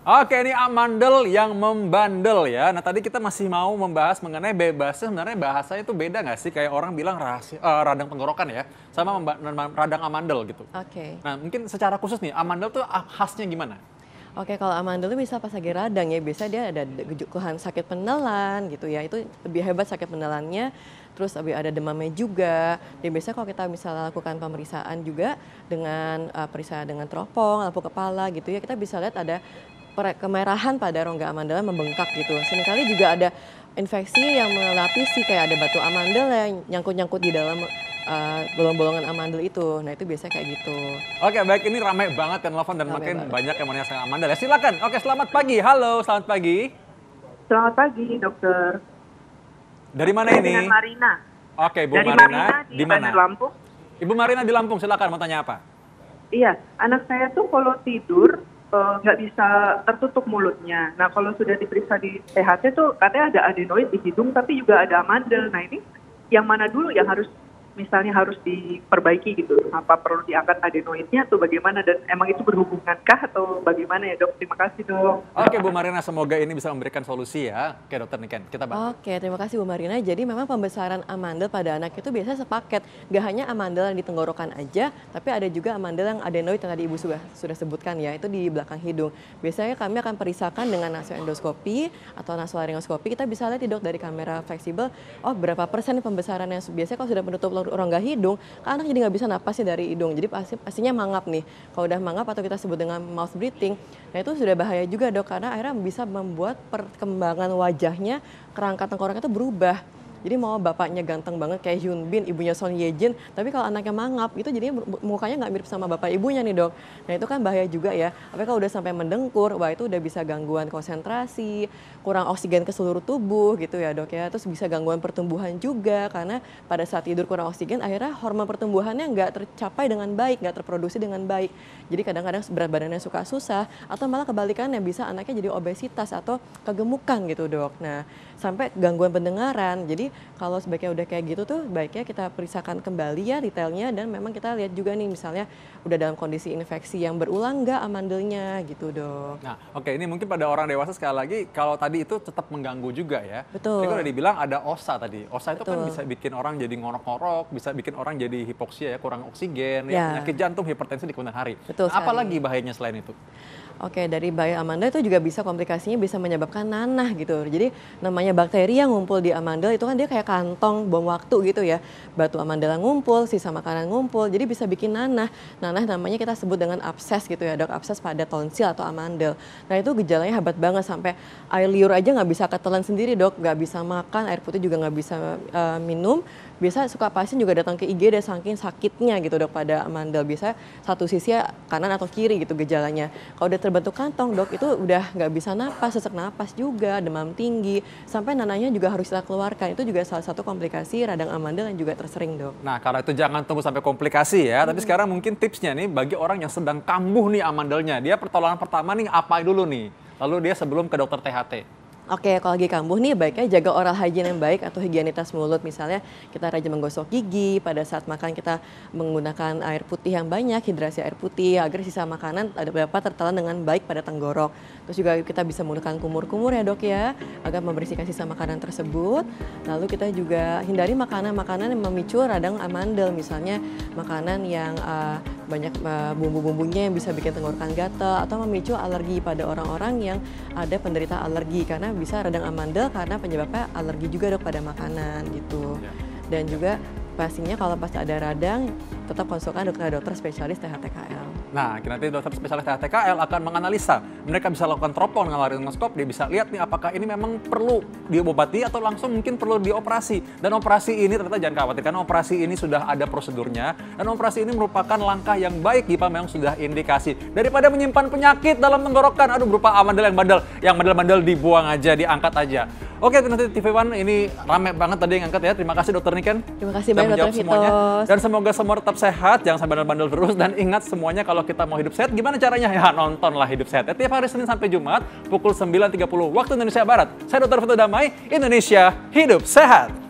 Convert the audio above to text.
Oke, ini amandel yang membandel ya. Nah, tadi kita masih mau membahas mengenai bebasnya. Sebenarnya bahasanya itu beda nggak sih? Kayak orang bilang rahasia, uh, radang tenggorokan ya, sama radang amandel gitu. Oke. Okay. Nah, mungkin secara khusus nih, amandel tuh khasnya gimana? Oke, kalau amandel bisa pas lagi radang ya. Biasanya dia ada keluhan sakit penelan gitu ya. Itu lebih hebat sakit penelannya. Terus lebih ada demamnya juga. Dan biasanya kalau kita misalnya lakukan pemeriksaan juga dengan uh, periksa dengan teropong, lampu kepala gitu ya, kita bisa lihat ada kemerahan pada rongga amandela membengkak gitu. Seringkali juga ada infeksi yang melapisi kayak ada batu amandel yang nyangkut-nyangkut di dalam eh, bolong-bolongan amandel itu. Nah itu biasanya kayak gitu. Oke baik ini ramai banget yang telepon dan rame makin banget. banyak yang mau menanyakan amandel ya. Silakan. Oke selamat pagi. Halo selamat pagi. Selamat pagi dokter. Dari mana ini? Dengan Marina. Oke Bu Dari Marina, Marina di, di mana? Lampung. Ibu Marina di Lampung silakan mau tanya apa? Iya anak saya tuh kalau tidur Eh, nggak uh, bisa tertutup mulutnya. Nah kalau sudah diperiksa di THC tuh katanya ada adenoid di hidung tapi juga ada amandel. Nah ini yang mana dulu yang harus misalnya harus diperbaiki gitu apa perlu diangkat adenoidnya atau bagaimana dan emang itu berhubungankah atau bagaimana ya dok terima kasih dok oke Bu Marina semoga ini bisa memberikan solusi ya oke dokter Niken kita bantu oke terima kasih Bu Marina jadi memang pembesaran amandel pada anak itu biasanya sepaket gak hanya amandel yang ditenggorokan aja tapi ada juga amandel yang adenoid yang tadi ibu sudah sudah sebutkan ya itu di belakang hidung biasanya kami akan periksakan dengan nasoendoskopi atau nasolaringoskopi kita bisa lihat dok dari kamera fleksibel oh berapa persen pembesaran yang biasanya kalau sudah menutup orang hidung, kan anak jadi nggak bisa napasnya dari hidung. Jadi pasti pastinya mangap nih. Kalau udah mangap atau kita sebut dengan mouth breathing, nah itu sudah bahaya juga dok karena akhirnya bisa membuat perkembangan wajahnya kerangka tengkoraknya itu berubah jadi mau bapaknya ganteng banget kayak Hyun Bin, ibunya Son Ye Jin, tapi kalau anaknya mangap itu jadinya mukanya nggak mirip sama bapak ibunya nih dok. Nah itu kan bahaya juga ya. Tapi kalau udah sampai mendengkur, wah itu udah bisa gangguan konsentrasi, kurang oksigen ke seluruh tubuh gitu ya dok ya. Terus bisa gangguan pertumbuhan juga karena pada saat tidur kurang oksigen akhirnya hormon pertumbuhannya nggak tercapai dengan baik, nggak terproduksi dengan baik. Jadi kadang-kadang berat badannya suka susah atau malah kebalikannya bisa anaknya jadi obesitas atau kegemukan gitu dok. Nah sampai gangguan pendengaran. Jadi kalau sebaiknya udah kayak gitu tuh baiknya kita periksakan kembali ya detailnya dan memang kita lihat juga nih misalnya udah dalam kondisi infeksi yang berulang nggak amandelnya gitu dong. Nah oke okay, ini mungkin pada orang dewasa sekali lagi kalau tadi itu tetap mengganggu juga ya. Betul. Jadi udah dibilang ada OSA tadi. OSA itu kan Betul. kan bisa bikin orang jadi ngorok-ngorok, bisa bikin orang jadi hipoksia ya kurang oksigen, ya, ya penyakit jantung, hipertensi di kemudian hari. Betul. Nah, apalagi bahayanya selain itu? Oke, dari bahaya amandel itu juga bisa komplikasinya bisa menyebabkan nanah gitu. Jadi namanya bakteri yang ngumpul di amandel itu kan dia kayak kantong bom waktu gitu ya. Batu amandala ngumpul, sisa makanan ngumpul, jadi bisa bikin nanah. Nanah namanya kita sebut dengan abses gitu ya dok, abses pada tonsil atau amandel. Nah itu gejalanya hebat banget sampai air liur aja nggak bisa ketelan sendiri dok, nggak bisa makan, air putih juga nggak bisa uh, minum biasa suka pasien juga datang ke IGD saking sakitnya gitu dok pada amandel bisa satu sisi ya kanan atau kiri gitu gejalanya kalau udah terbentuk kantong dok itu udah nggak bisa napas sesak napas juga demam tinggi sampai nananya juga harus kita keluarkan itu juga salah satu komplikasi radang amandel yang juga tersering dok nah karena itu jangan tunggu sampai komplikasi ya hmm. tapi sekarang mungkin tipsnya nih bagi orang yang sedang kambuh nih amandelnya dia pertolongan pertama nih apa dulu nih lalu dia sebelum ke dokter THT Oke, kalau lagi kambuh nih baiknya jaga oral hygiene yang baik atau higienitas mulut. Misalnya kita rajin menggosok gigi, pada saat makan kita menggunakan air putih yang banyak, hidrasi air putih agar sisa makanan ada berapa tertelan dengan baik pada tenggorok. Terus juga kita bisa menggunakan kumur-kumur ya dok ya, agar membersihkan sisa makanan tersebut. Lalu kita juga hindari makanan-makanan yang memicu radang amandel, misalnya makanan yang uh, banyak e, bumbu-bumbunya yang bisa bikin tenggorokan gatel atau memicu alergi pada orang-orang yang ada penderita alergi karena bisa radang amandel karena penyebabnya alergi juga dok pada makanan gitu. Ya. Dan juga pastinya kalau pas ada radang tetap konsulkan dokter-dokter spesialis THTKL. Nah, nanti dokter spesialis THTKL akan menganalisa. Mereka bisa lakukan teropong dengan laryngoskop, dia bisa lihat nih apakah ini memang perlu diobati atau langsung mungkin perlu dioperasi. Dan operasi ini ternyata jangan khawatir karena operasi ini sudah ada prosedurnya dan operasi ini merupakan langkah yang baik jika memang sudah indikasi daripada menyimpan penyakit dalam tenggorokan. Aduh berupa amandel yang bandel, yang bandel-bandel dibuang aja, diangkat aja. Oke, nanti TV One ini rame banget tadi yang angkat ya. Terima kasih Dokter Niken. Terima kasih banyak Dokter Vito. Semuanya. Dan semoga semua tetap sehat, jangan sampai bandel-bandel terus dan ingat semuanya kalau kita mau hidup sehat gimana caranya? Ya nontonlah hidup sehat. Ya, tiap hari Senin sampai Jumat pukul 9.30 waktu Indonesia Barat. Saya Dokter Vito Damai, Indonesia Hidup Sehat.